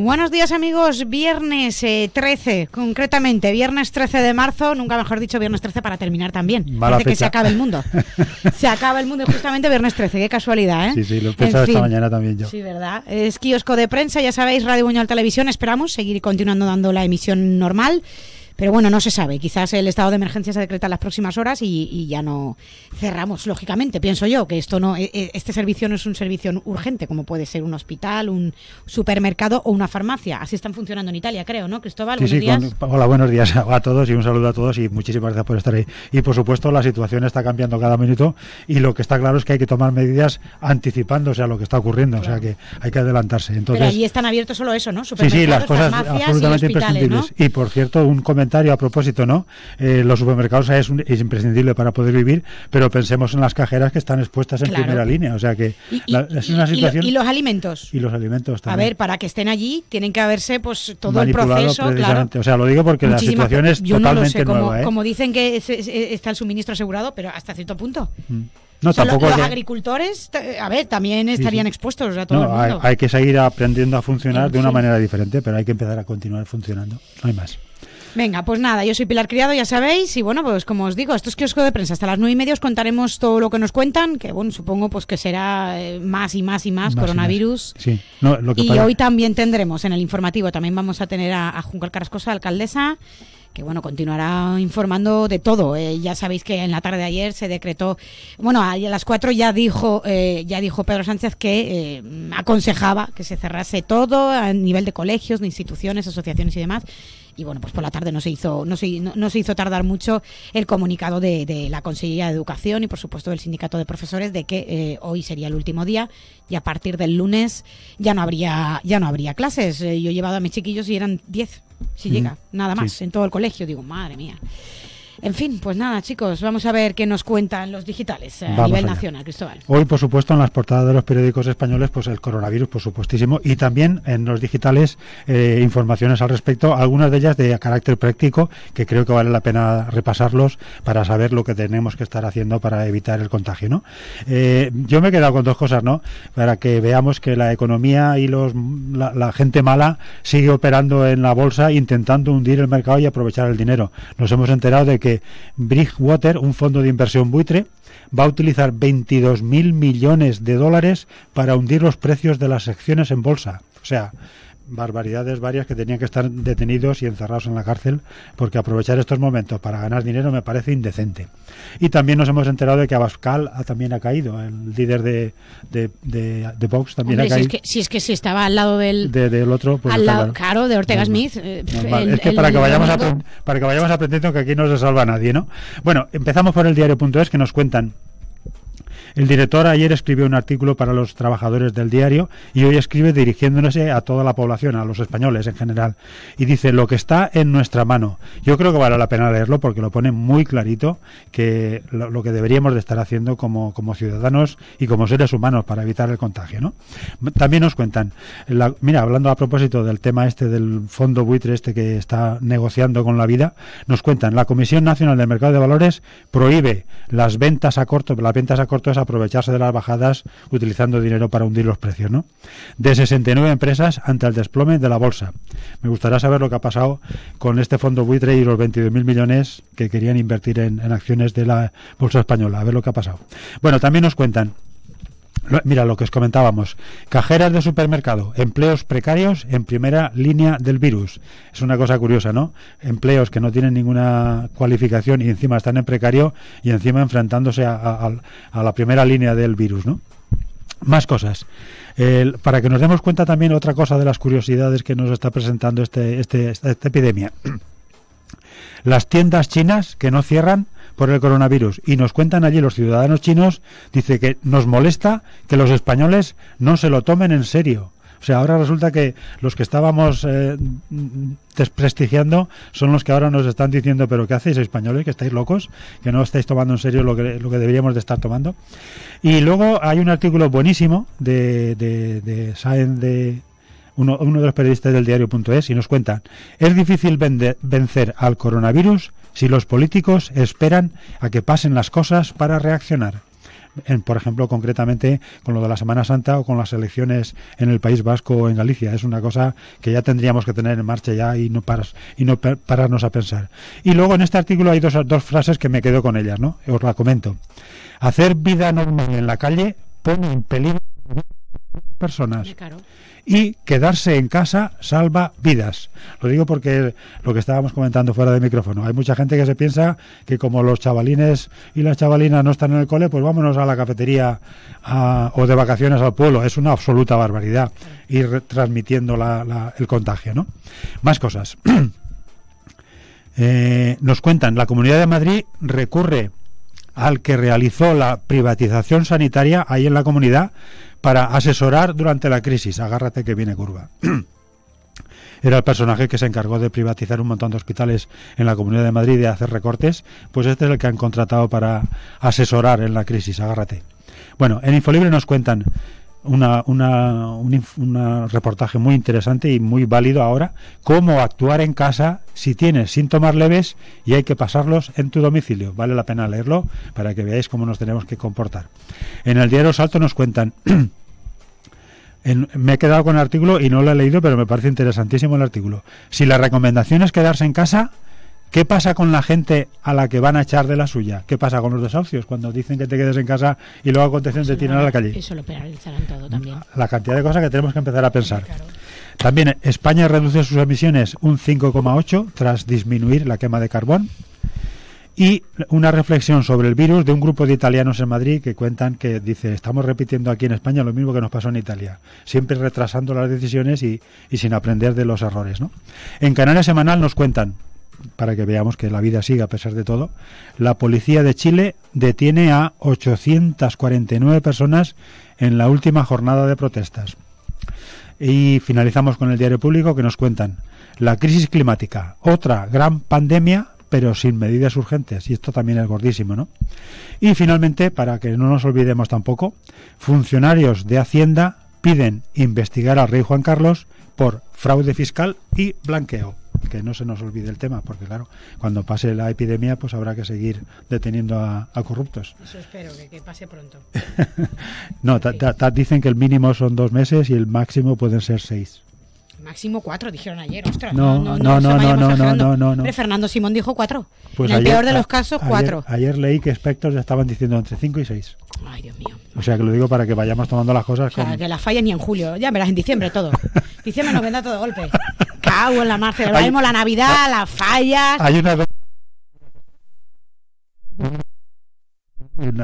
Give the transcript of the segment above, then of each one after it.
Buenos días amigos, viernes 13, eh, concretamente, viernes 13 de marzo, nunca mejor dicho viernes 13 para terminar también. Parece que se acaba el mundo. se acaba el mundo justamente viernes 13, qué casualidad, ¿eh? Sí, sí, lo he pensado esta mañana también yo. Sí, ¿verdad? Es kiosco de prensa, ya sabéis, Radio Buñol Televisión, esperamos seguir continuando dando la emisión normal. Pero bueno, no se sabe. Quizás el estado de emergencia se decreta en las próximas horas y, ya no cerramos, lógicamente, pienso yo, que esto no, e, e, este servicio no es un servicio urgente, como puede ser un hospital, un supermercado o una farmacia. Así están funcionando en Italia, creo, ¿no, Cristóbal? Sí, sí, hola, buenos días a todos y un saludo a todos y muchísimas gracias por estar ahí. Y por supuesto, la situación está cambiando cada minuto y lo que está claro es que hay que tomar medidas anticipándose a lo que está ocurriendo, o sea que hay que adelantarse. Entonces, Pero allí están abiertos solo eso, ¿no? Supermercados, sí, sí, las cosas absolutamente imprescindibles. Y por cierto, un comentario a propósito, ¿no? Eh, los supermercados es, imprescindible para poder vivir, pero pensemos en las cajeras que están expuestas en primera línea, o sea que es una situación... Y, los alimentos. Y los alimentos también. A ver, para que estén allí tienen que haberse pues todo el proceso, claro. O sea, lo digo porque la situación es totalmente nueva, ¿eh? como, dicen que está el suministro asegurado, pero hasta cierto punto. Mm. No, tampoco los, agricultores, a ver, también estarían expuestos Hay, que seguir aprendiendo a funcionar eh, de una manera diferente, pero hay que empezar a continuar funcionando. No hay más. Venga, pues nada, yo soy Pilar Criado, ya sabéis, y bueno, pues como os digo, esto es kiosco de prensa. Hasta las nueve y media os contaremos todo lo que nos cuentan, que bueno, supongo pues que será eh, más y más y más, coronavirus. Y, Sí. lo que y hoy también tendremos en el informativo, también vamos a tener a, a Juncal Carrascosa, alcaldesa que bueno, continuará informando de todo. Eh. ya sabéis que en la tarde de ayer se decretó, bueno, a las cuatro ya dijo, eh, ya dijo Pedro Sánchez que aconsejaba que se cerrase todo a nivel de colegios, de instituciones, asociaciones y demás y bueno, pues por la tarde no se hizo, no se, no, se hizo tardar mucho el comunicado de, la Consejería de Educación y por supuesto del Sindicato de Profesores de que eh, hoy sería el último día y a partir del lunes ya no habría, ya no habría clases. Eh, yo he llevado a mis chiquillos y eran 10, si mm. llega, nada más, en todo el colegio. Digo, madre mía. En fin, pues nada, chicos, vamos a ver qué nos cuentan los digitales eh, a nivel nacional, Cristóbal. Hoy, por supuesto, en las portadas de los periódicos españoles, pues el coronavirus, por supuestísimo, y también en los digitales eh, informaciones al respecto, algunas de ellas de carácter práctico, que creo que vale la pena repasarlos para saber lo que tenemos que estar haciendo para evitar el contagio, ¿no? Eh, yo me he quedado con dos cosas, ¿no? Para que veamos que la economía y los, la, la gente mala sigue operando en la bolsa intentando hundir el mercado y aprovechar el dinero. Nos hemos enterado de que Bridgewater, un fondo de inversión buitre, va a utilizar 22.000 millones de dólares para hundir los precios de las acciones en bolsa. O sea, barbaridades varias que tenían que estar detenidos y encerrados en la cárcel, porque aprovechar estos momentos para ganar dinero me parece indecente. Y también nos hemos enterado de que Abascal también ha caído, el líder de, de, Vox también ha caído. Si es, que, si estaba al lado del, otro, pues al lado, caro de Ortega Smith. Eh, es que para, que vayamos a, para que vayamos aprendiendo que aquí no se salva nadie, ¿no? Bueno, empezamos por el diario.es que nos cuentan el director ayer escribió un artículo para los trabajadores del diario y hoy escribe dirigiéndose a toda la población, a los españoles en general, y dice lo que está en nuestra mano. Yo creo que vale la pena leerlo porque lo pone muy clarito que lo, que deberíamos de estar haciendo como, ciudadanos y como seres humanos para evitar el contagio. ¿no? También nos cuentan, mira, hablando a propósito del tema este del fondo buitre este que está negociando con la vida, nos cuentan, la Comisión Nacional del Mercado de Valores prohíbe las ventas a corto, las ventas a corto aprovecharse de las bajadas utilizando dinero para hundir los precios, ¿no? De 69 empresas ante el desplome de la bolsa. Me gustaría saber lo que ha pasado con este fondo buitre y los 22.000 millones que querían invertir en, en acciones de la bolsa española. A ver lo que ha pasado. Bueno, también nos cuentan Mira lo que os comentábamos. Cajeras de supermercado, empleos precarios en primera línea del virus. Es una cosa curiosa, ¿no? Empleos que no tienen ninguna cualificación y encima están en precario y encima enfrentándose a, la primera línea del virus, ¿no? Más cosas. para que nos demos cuenta también otra cosa de las curiosidades que nos está presentando este, este esta epidemia. Las tiendas chinas que no cierran por el coronavirus y nos cuentan allí los ciudadanos chinos, dice que nos molesta que los españoles no se lo tomen en serio. O sea, ahora resulta que los que estábamos eh, desprestigiando son los que ahora nos están diciendo, pero ¿qué hacéis españoles? ¿Que estáis locos? ¿Que no estáis tomando en serio lo que, lo que deberíamos de estar tomando? Y luego hay un artículo buenísimo de, de, de, de uno, de los periodistas del diario.es y nos cuentan, es difícil vencer al coronavirus si los políticos esperan a que pasen las cosas para reaccionar. por ejemplo, concretamente con lo de la Semana Santa o con las elecciones en el País Vasco o en Galicia. Es una cosa que ya tendríamos que tener en marcha ya y no, y no pararnos a pensar. Y luego en este artículo hay dos, dos frases que me quedo con ellas, ¿no? Os la comento. Hacer vida normal en la calle pone en peligro personas. Y quedarse en casa salva vidas. Lo digo porque lo que estábamos comentando fuera de micrófono. Hay mucha gente que se piensa que como los chavalines y las chavalinas no están en el cole, pues vámonos a la cafetería o de vacaciones al pueblo. Es una absoluta barbaridad ir transmitiendo el contagio. ¿no? Más cosas. Eh, nos cuentan, la Comunidad de Madrid recurre al que realizó la privatización sanitaria ahí en la comunidad para asesorar durante la crisis. Agárrate que viene curva. era el personaje que se encargó de privatizar un montón de hospitales en la Comunidad de Madrid y de hacer recortes, pues este es el que han contratado para asesorar en la crisis, agárrate. Bueno, en Infolibre nos cuentan una, una, un reportaje muy interesante y muy válido ahora, cómo actuar en casa si tienes síntomas leves y hay que pasarlos en tu domicilio. Vale la pena leerlo para que veáis cómo nos tenemos que comportar. En el diario Salto nos cuentan... me he quedado con el artículo y no lo he leído, pero me parece interesantísimo el artículo. Si la recomendación es quedarse en casa, ¿Qué pasa con la gente a la que van a echar de la suya? ¿Qué pasa con los desahucios cuando dicen que te quedes en casa y luego acontecen, te tiran a la calle? Eso lo penalizarán todo también. Mm, la cantidad de cosas que tenemos que empezar a pensar. También España reduce sus emisiones un 5,8 tras disminuir la quema de carbón. Y una reflexión sobre el virus de un grupo de italianos en Madrid que cuentan que dice, estamos repitiendo aquí en España lo mismo que nos pasó en Italia, siempre retrasando las decisiones y, sin aprender de los errores. ¿no? En Canarias Semanal nos cuentan, para que veamos que la vida sigue a pesar de todo, la policía de Chile detiene a 849 personas en la última jornada de protestas. Y finalizamos con el diario público que nos cuentan la crisis climática, otra gran pandemia pero sin medidas urgentes. Y esto también es gordísimo, ¿no? Y finalmente, para que no nos olvidemos tampoco, funcionarios de Hacienda piden investigar al rey Juan Carlos por fraude fiscal y blanqueo que no se nos olvide el tema, porque claro, cuando pase la epidemia, pues habrá que seguir deteniendo a, corruptos. Eso espero, que, pase pronto. no, dicen que el mínimo son dos meses y el máximo pueden ser seis. Máximo cuatro, dijeron ayer, No, no, no, no, no, no, no, Fernando Simón dijo cuatro. Pues en el peor de los casos, cuatro. Ayer, leí que Spector ya estaban diciendo entre cinco y seis. Ay, Dios mío. O sea, que lo digo para que vayamos tomando las cosas. O Para que las fallen ni en julio, ya verás en diciembre todo. diciembre nos venda todo golpe en la mar, vemos la Navidad, ah. las fallas. Hay una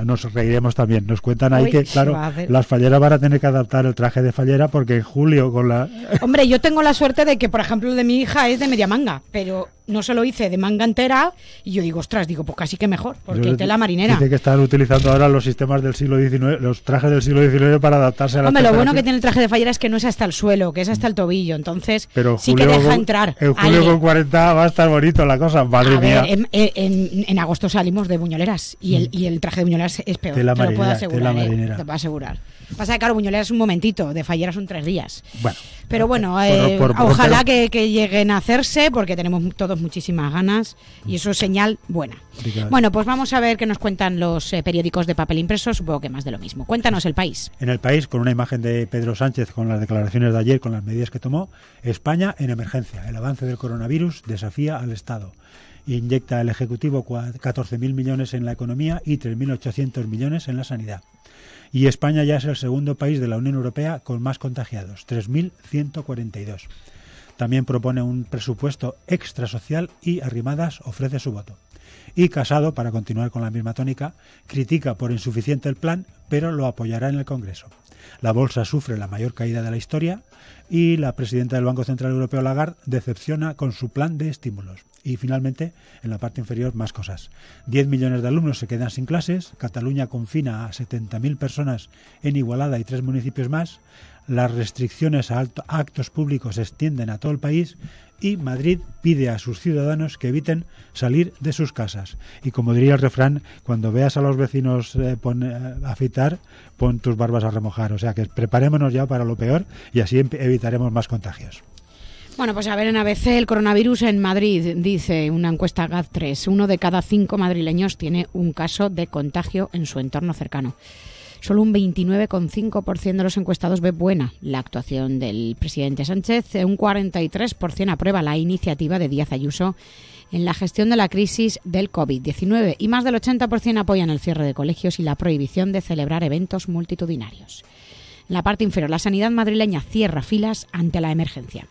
nos reiremos también. Nos cuentan ahí que, claro, las falleras van a tener que adaptar el traje de fallera porque en julio con la... Hombre, yo tengo la suerte de que, por ejemplo, el de mi hija es de media manga, pero no se lo hice de manga entera y yo digo, ostras, digo, pues casi que mejor, porque hay tela marinera. de que están utilizando ahora los sistemas del siglo XIX, los trajes del siglo XIX para adaptarse a la Hombre, lo bueno que tiene el traje de fallera es que no es hasta el suelo, que es hasta el tobillo, entonces Pero sí que deja entrar. En julio con 40 va a estar bonito la cosa, madre mía. en, agosto salimos de buñoleras y el, mm. y el traje de buñoleras es peor, te lo puedo asegurar, ¿eh? puedo asegurar. Pasa que, claro, Buñolera es un momentito, de Fallera son tres días. Bueno. Pero bueno, eh, eh, ojalá que, lleguen a hacerse, porque tenemos todos muchísimas ganas y eso es señal buena. Bueno, pues vamos a ver qué nos cuentan los eh, periódicos de papel impreso, supongo que más de lo mismo. Cuéntanos el país. En el país, con una imagen de Pedro Sánchez, con las declaraciones de ayer, con las medidas que tomó, España en emergencia. El avance del coronavirus desafía al Estado inyecta el Ejecutivo 14.000 millones en la economía y 3.800 millones en la sanidad. Y España ya es el segundo país de la Unión Europea con más contagiados, 3.142. También propone un presupuesto extrasocial y Arrimadas ofrece su voto. Y Casado, para continuar con la misma tónica, critica por insuficiente el plan, pero lo apoyará en el Congreso. La bolsa sufre la mayor caída de la historia y la presidenta del Banco Central Europeo Lagarde decepciona con su plan de estímulos. Y finalmente, en la parte inferior, más cosas. 10 millones de alumnos se quedan sin clases, Cataluña confina a 70.000 personas en Igualada y tres municipios más, las restricciones a actos públicos se extienden a todo el país y Madrid pide a sus ciudadanos que eviten salir de sus casas. Y como diría el refrán, cuando veas a los vecinos eh, pon, eh, afitar, pon tus barbas a remojar. O sea que preparémonos ya para lo peor y así evitaremos más contagios. Bueno, pues a ver, en ABC el coronavirus en Madrid, dice una encuesta GAD3, uno de cada cinco madrileños tiene un caso de contagio en su entorno cercano. Solo un 29,5% de los encuestados ve buena la actuación del presidente Sánchez. Eh, un 43% aprueba la iniciativa de Díaz Ayuso en la gestión de la crisis del COVID-19 y más del 80% apoyan el cierre de colegios y la prohibición de celebrar eventos multitudinarios. En la parte inferior, la sanidad madrileña cierra filas ante la emergencia.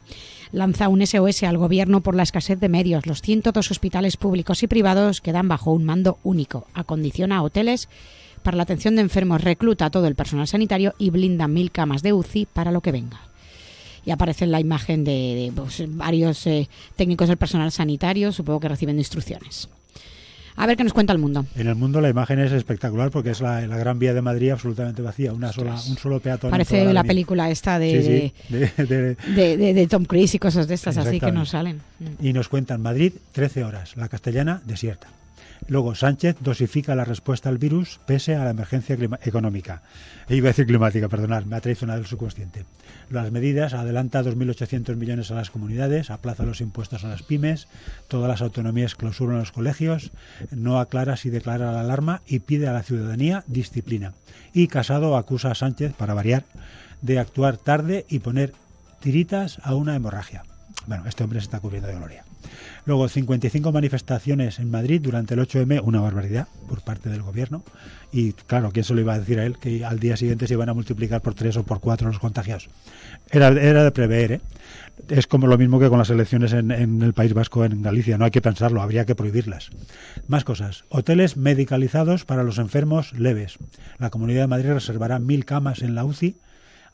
Lanza un SOS al gobierno por la escasez de medios. Los 102 hospitales públicos y privados quedan bajo un mando único. Acondiciona hoteles para la atención de enfermos, recluta a todo el personal sanitario y blinda mil camas de UCI para lo que venga. Y aparece en la imagen de, pues, varios eh, técnicos del personal sanitario, supongo que reciben instrucciones. A ver qué nos cuenta el mundo. En el mundo la imagen es espectacular porque es la, gran vía de Madrid absolutamente vacía, una sola, un solo peatón. Parece la, la película esta de, de, Tom Cruise y cosas de estas así que nos salen. Y nos cuentan Madrid 13 horas, la castellana desierta. Luego, Sánchez dosifica la respuesta al virus pese a la emergencia económica. Eh, iba a decir climática, perdonad, me ha traicionado el subconsciente. Las medidas adelanta 2.800 millones a las comunidades, aplaza los impuestos a las pymes, todas las autonomías clausuran los colegios, no aclara si declara la alarma y pide a la ciudadanía disciplina. Y Casado acusa a Sánchez, para variar, de actuar tarde y poner tiritas a una hemorragia. Bueno, este hombre se está cubriendo de gloria. Luego, 55 manifestaciones en Madrid durante el 8M, una barbaridad por parte del gobierno. Y claro, ¿quién se lo iba a decir a él? Que al día siguiente se iban a multiplicar por tres o por cuatro los contagiados. Era, era de prever, ¿eh? Es como lo mismo que con las elecciones en, en el País Vasco, en Galicia. No hay que pensarlo, habría que prohibirlas. Más cosas. Hoteles medicalizados para los enfermos leves. La Comunidad de Madrid reservará mil camas en la UCI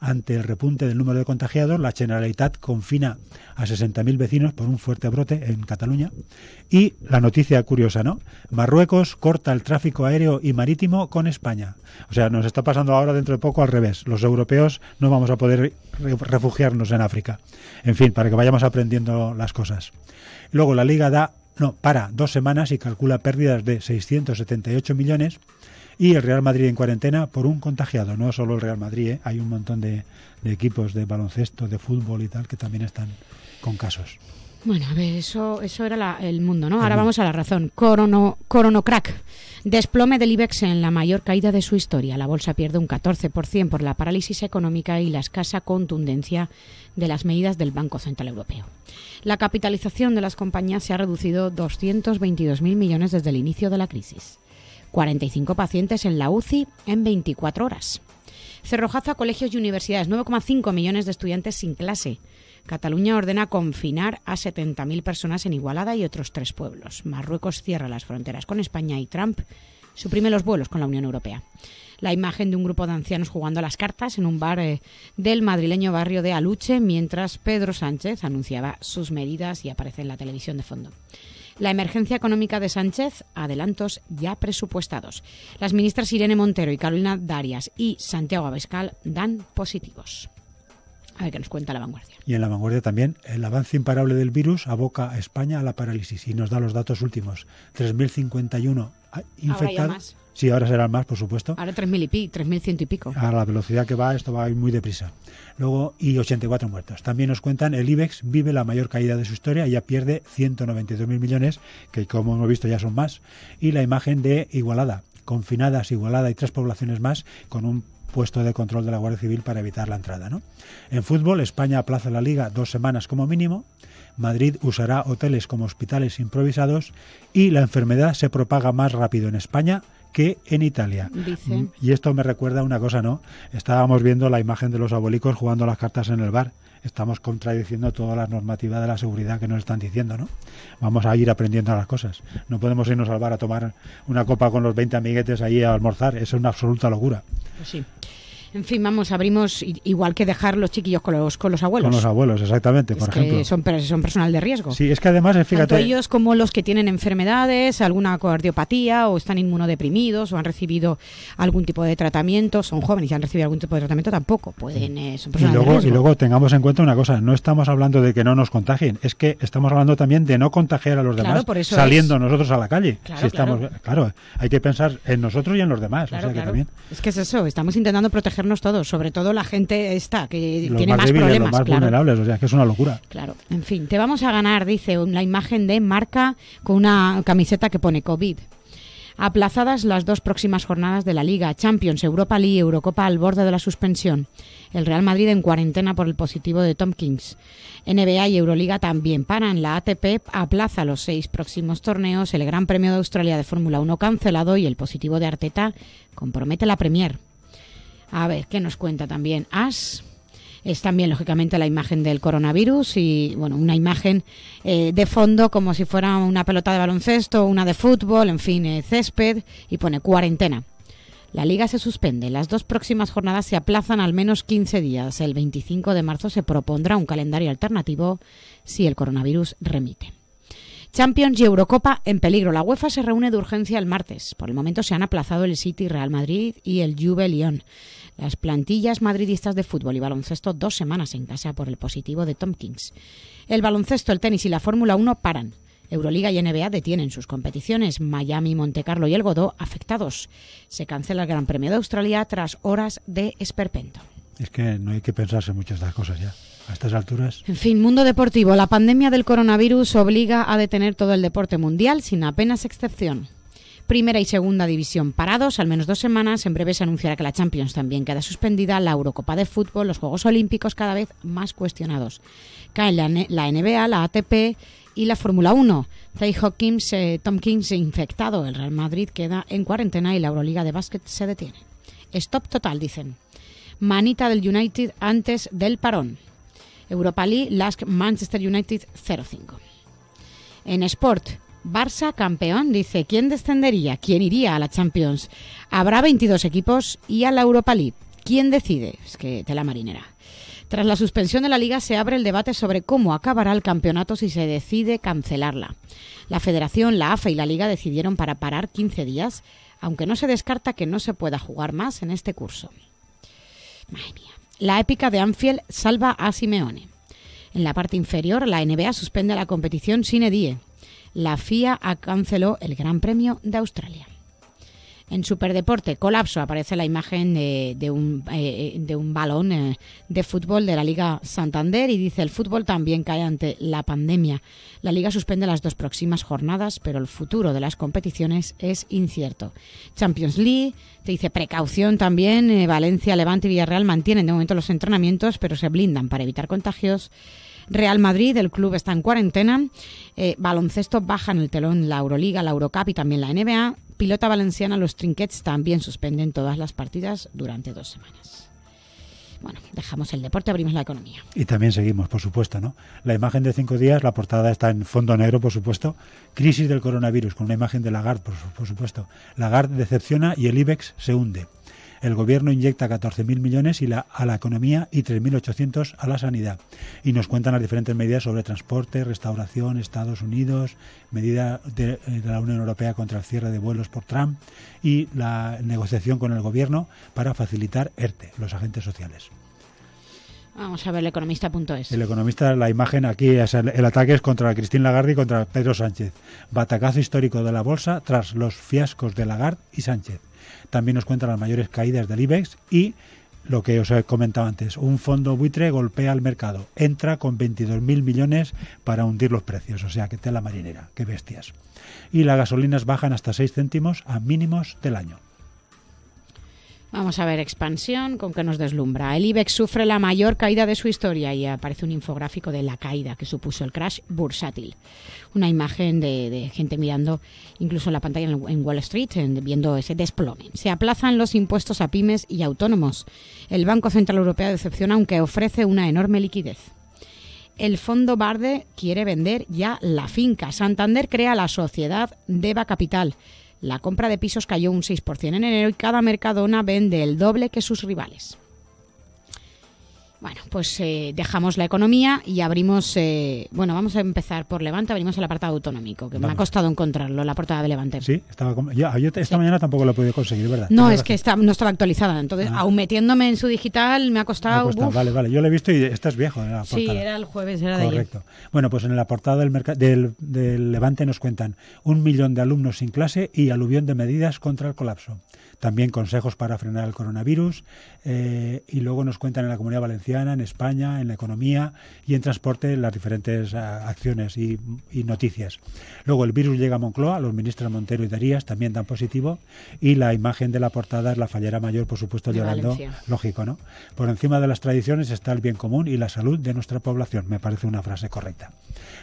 ante el repunte del número de contagiados, la Generalitat confina a 60.000 vecinos por un fuerte brote en Cataluña. Y la noticia curiosa, ¿no? Marruecos corta el tráfico aéreo y marítimo con España. O sea, nos está pasando ahora dentro de poco al revés. Los europeos no vamos a poder refugiarnos en África. En fin, para que vayamos aprendiendo las cosas. Luego la Liga da no, para dos semanas y calcula pérdidas de 678 millones y el Real Madrid en cuarentena por un contagiado. No solo el Real Madrid, ¿eh? hay un montón de, equipos de baloncesto, de fútbol y tal que también están con casos. Bueno, a ver, eso, eso era el mundo, ¿no? Ahora vamos a la razón. Corono, Desplome del IBEX en la mayor caída de su historia. La bolsa pierde un 14% por la parálisis económica y la escasa contundencia de las medidas del Banco Central Europeo. La capitalización de las compañías se ha reducido 222.000 millones desde el inicio de la crisis. 45 pacientes en la UCI en 24 horas. Cerrojazo a colegios y universidades, 9,5 millones de estudiantes sin clase. Cataluña ordena confinar a 70.000 personas en Igualada y otros tres pueblos. Marruecos cierra las fronteras con España y Trump suprime los vuelos con la Unión Europea. La imagen de un grupo de ancianos jugando a las cartas en un bar eh, del madrileño barrio de Aluche, mientras Pedro Sánchez anunciaba sus medidas y aparece en la televisión de fondo. La emergencia económica de Sánchez, adelantos ya presupuestados. Las ministras Irene Montero y Carolina Darias y Santiago Abascal dan positivos. A ver qué nos cuenta la vanguardia. Y en la vanguardia también, el avance imparable del virus aboca a España a la parálisis y nos da los datos últimos. 3.051 ah, infectados. Sí, ahora serán más, por supuesto. Ahora 3.000 y pico, 3.100 y pico. A la velocidad que va, esto va muy deprisa. Luego, y 84 muertos. También nos cuentan, el IBEX vive la mayor caída de su historia, ya pierde 192.000 millones, que como hemos visto ya son más, y la imagen de Igualada, confinadas Igualada y tres poblaciones más, con un puesto de control de la Guardia Civil para evitar la entrada. En fútbol, España aplaza la liga dos semanas como mínimo, Madrid usará hoteles como hospitales improvisados y la enfermedad se propaga más rápido en España que en Italia. Mm, y esto me recuerda una cosa, ¿no? Estábamos viendo la imagen de los abolicos jugando las cartas en el bar. Estamos contradiciendo todas las normativas de la seguridad que nos están diciendo, ¿no? Vamos a ir aprendiendo las cosas. No podemos irnos al bar a tomar una copa con los 20 amiguetes ahí a almorzar. Eso es una absoluta locura. Pues sí. En fin, vamos, abrimos igual que dejar los chiquillos con los, con los abuelos. Con los abuelos, exactamente, es Son, son personal de riesgo. Sí, es que además, eh, fíjate. Tanto ellos como los que tienen enfermedades, alguna cardiopatía o están inmunodeprimidos o han recibido algún tipo de tratamiento, son jóvenes y han recibido algún tipo de tratamiento, tampoco pueden. Eh, son y luego, y luego tengamos en cuenta una cosa: no estamos hablando de que no nos contagien, es que estamos hablando también de no contagiar a los demás saliendo nosotros a la calle. Claro, si estamos, claro. hay que pensar en nosotros y en los demás. también... Es que es eso, estamos intentando proteger todos, sobre todo la gente esta que tiene más, problemas. Los más vulnerables, o sea, que es una locura. Claro, en fin, te vamos a ganar, dice, la imagen de marca con una camiseta que pone COVID. Aplazadas las dos próximas jornadas de la Liga, Champions, Europa League Eurocopa al borde de la suspensión. El Real Madrid en cuarentena por el positivo de Kings, NBA y Euroliga también paran. La ATP aplaza los seis próximos torneos. El Gran Premio de Australia de Fórmula 1 cancelado y el positivo de Arteta compromete la Premier. A ver, ¿qué nos cuenta también As? Es también, lógicamente, la imagen del coronavirus y, bueno, una imagen eh, de fondo como si fuera una pelota de baloncesto, una de fútbol, en fin, eh, césped y pone cuarentena. La liga se suspende. Las dos próximas jornadas se aplazan al menos 15 días. El 25 de marzo se propondrá un calendario alternativo si el coronavirus remite. Champions y Eurocopa en peligro. La UEFA se reúne de urgencia el martes. Por el momento se han aplazado el City Real Madrid y el Juve Lyon. Las plantillas madridistas de fútbol y baloncesto dos semanas en casa por el positivo de Tompkins. El baloncesto, el tenis y la Fórmula 1 paran. Euroliga y NBA detienen sus competiciones. Miami, Monte Carlo y el Godó afectados. Se cancela el Gran Premio de Australia tras horas de esperpento. Es que no hay que pensarse muchas las cosas ya. A estas alturas. En fin, mundo deportivo. La pandemia del coronavirus obliga a detener todo el deporte mundial sin apenas excepción primera y segunda división parados al menos dos semanas. En breve se anunciará que la Champions también queda suspendida, la Eurocopa de Fútbol, los Juegos Olímpicos cada vez más cuestionados. Caen la, NBA, la ATP y la Fórmula 1. Trey Hawkins, eh, Tom infectado. El Real Madrid queda en cuarentena y la Euroliga de básquet se detiene. Stop total, dicen. Manita del United antes del parón. Europa League, Lask, Manchester United 0-5. En Sport, Barça campeón, dice, ¿quién descendería? ¿Quién iría a la Champions? Habrá 22 equipos y a la Europa League. ¿Quién decide? Es que tela marinera. Tras la suspensión de la liga se abre el debate sobre cómo acabará el campeonato si se decide cancelarla. La Federación, la AFA y la Liga decidieron para parar 15 días, aunque no se descarta que no se pueda jugar más en este curso. La épica de Anfield salva a Simeone. En la parte inferior, la NBA suspende la competición sin Edie la FIA canceló el Gran Premio de Australia. En Superdeporte, colapso, aparece la imagen de, eh, un, balón eh, de fútbol de la Liga Santander y dice el fútbol también cae ante la pandemia. La Liga suspende las dos próximas jornadas, pero el futuro de las competiciones es incierto. Champions League, te dice precaución también, eh, Valencia, Levante y Villarreal mantienen de momento los entrenamientos, pero se blindan para evitar contagios Real Madrid, el club está en cuarentena. Eh, baloncesto baja en el telón la Euroliga, la Eurocup y también la NBA. Pilota valenciana, los Trinquets también suspenden todas las partidas durante dos semanas bueno, dejamos el deporte, abrimos la economía. Y también seguimos, por supuesto, ¿no? La imagen de cinco días, la portada está en fondo negro, por supuesto. Crisis del coronavirus, con una imagen de Lagarde, por, por supuesto. Lagarde decepciona y el IBEX se hunde. El gobierno inyecta 14.000 millones a la economía y 3.800 a la sanidad. Y nos cuentan las diferentes medidas sobre transporte, restauración, Estados Unidos, medida de, eh, la Unión Europea contra el cierre de vuelos por Trump y la negociación con el gobierno para facilitar ERTE, los agentes sociales. Vamos a ver, el economista.es. El economista, la imagen aquí, es el, ataque es contra Cristín Lagarde y contra Pedro Sánchez. Batacazo histórico de la bolsa tras los fiascos de Lagarde y Sánchez. También nos cuenta las mayores caídas del IBEX y lo que os he comentado antes, un fondo buitre golpea al mercado, entra con 22.000 millones para hundir los precios, o sea, que tela marinera, qué bestias. Y las gasolinas bajan hasta 6 céntimos a mínimos del año. Vamos a ver, expansión, ¿con qué nos deslumbra? El IBEX sufre la mayor caída de su historia y aparece un infográfico de la caída que supuso el crash bursátil. Una imagen de, gente mirando incluso la pantalla en Wall Street, viendo ese desplome. Se aplazan los impuestos a pymes y autónomos. El Banco Central Europeo decepciona aunque ofrece una enorme liquidez. El Fondo Barde quiere vender ya la finca. Santander crea la sociedad Deva Capital. La compra de pisos cayó un 6% en enero y cada mercadona vende el doble que sus rivales. Bueno, pues eh, dejamos la economía y abrimos. Eh, bueno, vamos a empezar por Levante, abrimos el apartado autonómico, que me ha costado encontrarlo, la portada de Levante. Sí, esta mañana tampoco lo he podido conseguir, ¿verdad? No, es que está, no estaba actualizada. Entonces, aun ah. aún metiéndome en su digital, me ha costado. vale, vale. Yo lo he visto y estás viejo. sí, era el jueves, era de de Correcto. Bueno, pues en el apartado del, del, del Levante nos cuentan un millón de alumnos sin clase y aluvión de medidas contra el colapso. También consejos para frenar el coronavirus, eh, y luego nos cuentan en la Comunidad Valenciana, en España, en la economía y en transporte las diferentes ah, acciones y, noticias. Luego el virus llega a Moncloa, los ministros Montero y Darías también dan positivo y la imagen de la portada es la fallera mayor, por supuesto, llorando, lógico, ¿no? Por encima de las tradiciones está el bien común y la salud de nuestra población, me parece una frase correcta.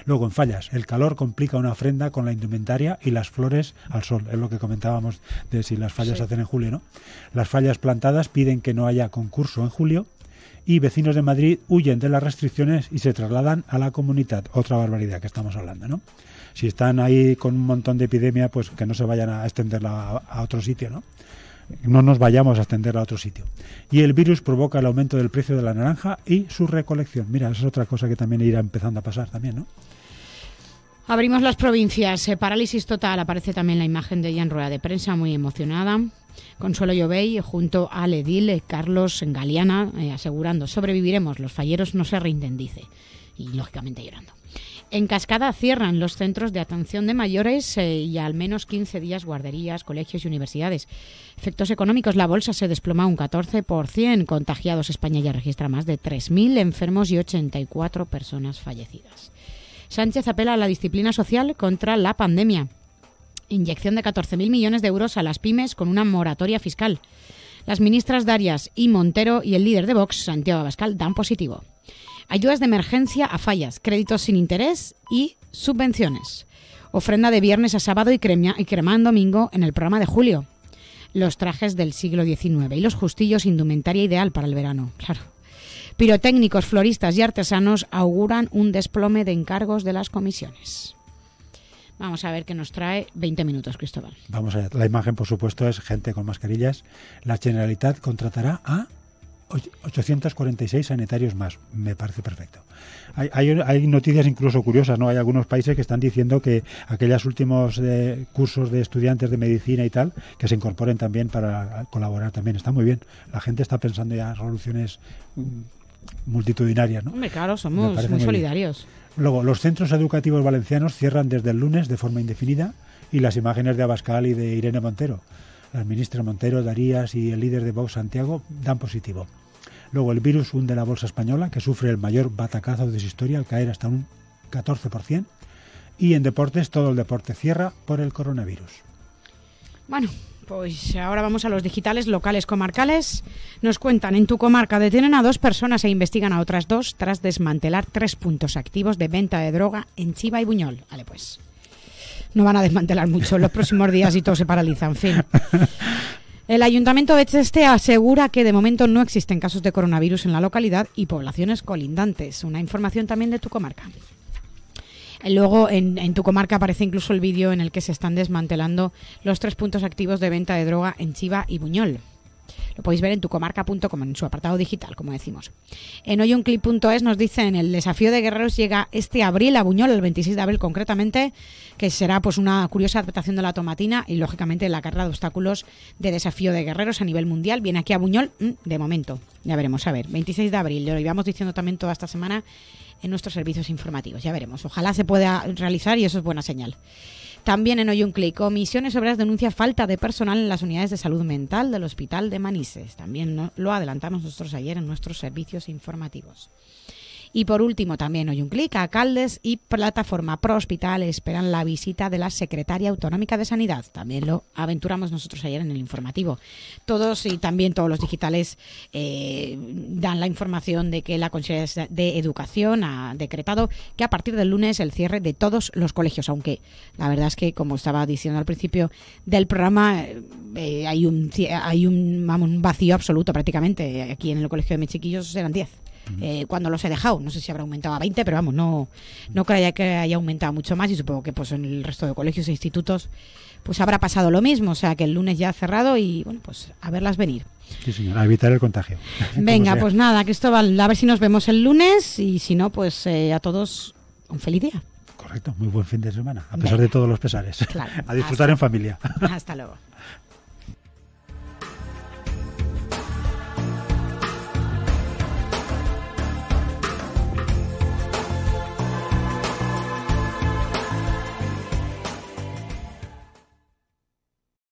Luego en fallas, el calor complica una ofrenda con la indumentaria y las flores al sol, es lo que comentábamos de si las fallas hacen en julio, ¿no? Las fallas plantadas piden que no concurso en julio, y vecinos de Madrid huyen de las restricciones y se trasladan a la comunidad. Otra barbaridad que estamos hablando, ¿no? Si están ahí con un montón de epidemia, pues que no se vayan a extenderla a, otro sitio, ¿no? No nos vayamos a extender a otro sitio. Y el virus provoca el aumento del precio de la naranja y su recolección. Mira, esa es otra cosa que también irá empezando a pasar también, ¿no? Abrimos las provincias. Eh, parálisis total. Aparece también la imagen de ella en rueda de prensa, muy emocionada. Consuelo Llobey eh, junto a edil eh, Carlos Galeana asegurando sobreviviremos, los falleros no se rinden, dice. Y lógicamente llorando. En Cascada cierran los centros de atención de mayores y al menos 15 días guarderías, colegios y universidades. Efectos económicos, la bolsa se desploma un 14%, contagiados España ya registra más de 3.000 enfermos y 84 personas fallecidas. Sánchez apela a la disciplina social contra la pandemia. Inyección de 14.000 millones de euros a las pymes con una moratoria fiscal. Las ministras Darias y Montero y el líder de Vox, Santiago Abascal, dan positivo. Ayudas de emergencia a fallas, créditos sin interés y subvenciones. Ofrenda de viernes a sábado y, crema, y en domingo en el programa de julio. Los trajes del siglo XIX y los justillos, indumentaria ideal para el verano, claro. Pirotécnicos, floristas y artesanos auguran un desplome de encargos de las comisiones. Vamos a ver qué nos trae 20 minutos, Cristóbal. Vamos a La imagen, por supuesto, es gente con mascarillas. La Generalitat contratará a 846 sanitarios más. Me parece perfecto. Hay, noticias incluso curiosas, ¿no? Hay algunos países que están diciendo que aquellos últimos eh, cursos de estudiantes de medicina y tal, que se incorporen también para colaborar también. Está muy bien. La gente está pensando ya soluciones mm, multitudinaria, ¿no? claro, somos muy, solidarios. Luego, los centros educativos valencianos cierran desde el lunes de forma indefinida y las imágenes de Abascal y de Irene Montero. Las ministras Montero, Darías y el líder de Vox, Santiago, dan positivo. Luego, el virus hunde la bolsa española, que sufre el mayor batacazo de su historia al caer hasta un 14%. Y en deportes, todo el deporte cierra por el coronavirus. Bueno, pues ahora vamos a los digitales locales comarcales. Nos cuentan, en tu comarca detienen a dos personas e investigan a otras dos tras desmantelar tres puntos activos de venta de droga en Chiva y Buñol. Vale, pues. No van a desmantelar mucho los próximos días y todo se paraliza, en fin. El ayuntamiento de Cheste asegura que de momento no existen casos de coronavirus en la localidad y poblaciones colindantes. Una información también de tu comarca. Luego en, tu comarca aparece incluso el vídeo en el que se están desmantelando los tres puntos activos de venta de droga en Chiva y Buñol. Lo podéis ver en tucomarca.com, en su apartado digital, como decimos. En hoyunclip.es nos dicen, el desafío de guerreros llega este abril a Buñol, el 26 de abril concretamente, que será pues una curiosa adaptación de la tomatina y lógicamente la carrera de obstáculos de desafío de guerreros a nivel mundial. Viene aquí a Buñol, mm, de momento, ya veremos, a ver, 26 de abril, lo íbamos diciendo también toda esta semana en nuestros servicios informativos. Ya veremos. Ojalá se pueda realizar y eso es buena señal. También en Hoy un clic, Comisiones Obreras denuncia falta de personal en las unidades de salud mental del Hospital de Manises. También lo adelantamos nosotros ayer en nuestros servicios informativos. Y por último, también hoy un clic, alcaldes y plataforma Pro Hospital esperan la visita de la secretaria autonómica de Sanidad. También lo aventuramos nosotros ayer en el informativo. Todos y también todos los digitales eh, dan la información de que la Consejería de Educación ha decretado que a partir del lunes el cierre de todos los colegios, aunque la verdad es que, como estaba diciendo al principio del programa, eh, hay, un, hay un, un vacío absoluto prácticamente. Aquí en el colegio de mis chiquillos eran 10 eh, cuando los he dejado. No sé si habrá aumentado a 20, pero vamos, no, no creía que haya aumentado mucho más y supongo que pues en el resto de colegios e institutos pues habrá pasado lo mismo, o sea que el lunes ya ha cerrado y bueno, pues a verlas venir. Sí, señora, a evitar el contagio. Venga, pues nada, Cristóbal, a ver si nos vemos el lunes y si no, pues eh, a todos un feliz día. Correcto, muy buen fin de semana, a pesar de todos los pesares. a disfrutar en familia. Hasta luego.